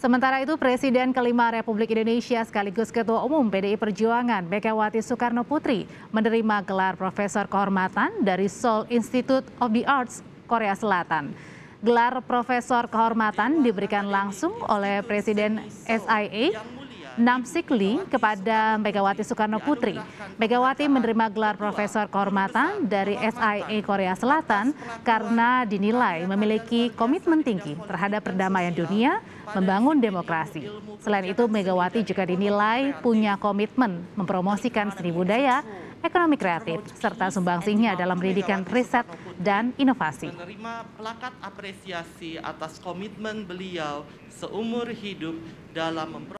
Sementara itu, Presiden kelima Republik Indonesia sekaligus Ketua Umum PDI Perjuangan Megawati Soekarno Putri menerima gelar Profesor Kehormatan dari Seoul Institute of the Arts, Korea Selatan. Gelar Profesor Kehormatan diberikan langsung oleh Presiden SIA Namsikli kepada Megawati Soekarno Putri. Megawati menerima gelar Profesor Kehormatan dari SIA Korea Selatan karena dinilai memiliki komitmen tinggi terhadap perdamaian dunia, membangun demokrasi. Selain itu, Megawati juga dinilai punya komitmen mempromosikan seni budaya, ekonomi kreatif, serta sumbangsihnya dalam pendidikan riset dan inovasi. Menerima plakat apresiasi atas komitmen beliau seumur hidup dalam